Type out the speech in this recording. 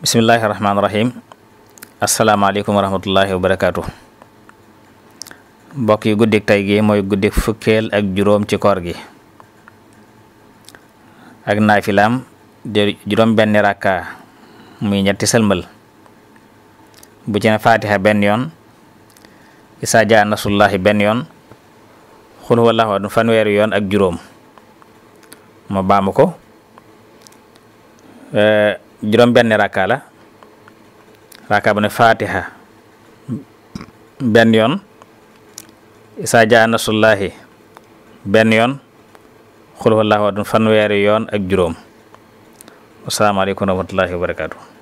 bismillahirrahmanirrahim Assalamualaikum warahmatullahi wabarakatuh. wa barakaatu mbokk yi guddik tay gi mooy guddik fukkeel ak juróom ci koor gi ak naafilaam juróom benni rakka muy ñetti sëlmal bu ci ne faatiha benn yoon isaa benn yoon xul yoon ak juróom ma baamu ko juróom benn rakka la rakka bu ne fatiha benn yoon isaa jaa nasullaahi benn yoon xul huwallaahu ahadun fanweeri yoon ak juróom wasalaamaaleykum wa rahmatullaahi wa barakaatu